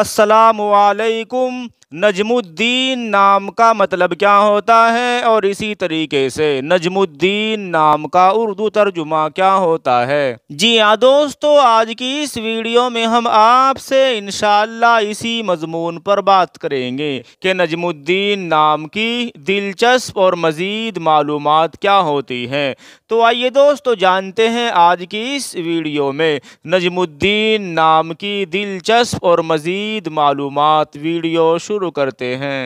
असलकुम नजमुद्दीन नाम का मतलब क्या होता है और इसी तरीके से नजमुद्दीन नाम का उर्दू तर्जुमा क्या होता है जी हाँ दोस्तों आज की इस वीडियो में हम आपसे इन इसी मजमून पर बात करेंगे कि नजमुद्दीन नाम की दिलचस्प और मज़ीद मालूम क्या होती हैं तो आइए दोस्तों जानते हैं आज की इस वीडियो में नजमुद्दीन नाम की दिलचस्प और मज़ीद मज़ीद मालूम वीडियो शुरू करते हैं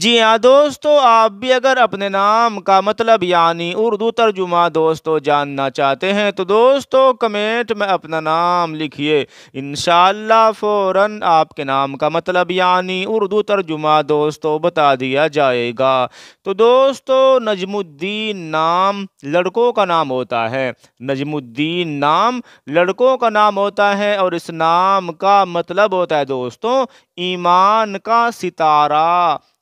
जी हाँ दोस्तों आप भी अगर अपने नाम का मतलब यानी उर्दू तर्जुमा दोस्तों जानना चाहते हैं तो दोस्तों कमेंट में अपना नाम लिखिए इन फौरन आपके नाम का मतलब यानी उर्दू तर्जुमा दोस्तों बता दिया जाएगा तो दोस्तों नजमुद्दीन नाम लड़कों का नाम होता है नजमुद्दीन नाम लड़कों का नाम होता है और इस नाम का मतलब होता है दोस्तों ईमान का सितारा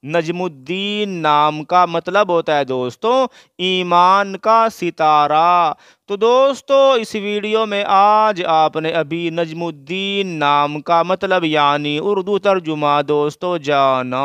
नजमुद्दीन नाम का मतलब होता है दोस्तों ईमान का सितारा तो दोस्तों इस वीडियो में आज आपने अभी नजमुद्दीन नाम का मतलब यानी उर्दू तर्जुमा दोस्तों जाना